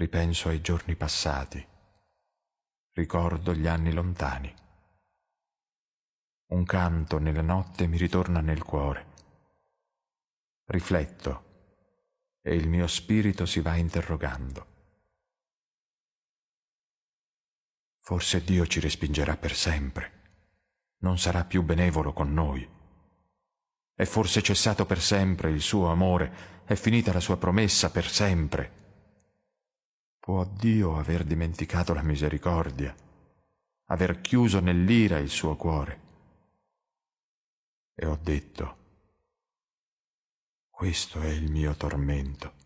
ripenso ai giorni passati, ricordo gli anni lontani. Un canto nella notte mi ritorna nel cuore. Rifletto e il mio spirito si va interrogando. Forse Dio ci respingerà per sempre, non sarà più benevolo con noi. È forse cessato per sempre il suo amore, è finita la sua promessa per sempre. Può Dio aver dimenticato la misericordia, aver chiuso nell'ira il suo cuore. E ho detto, questo è il mio tormento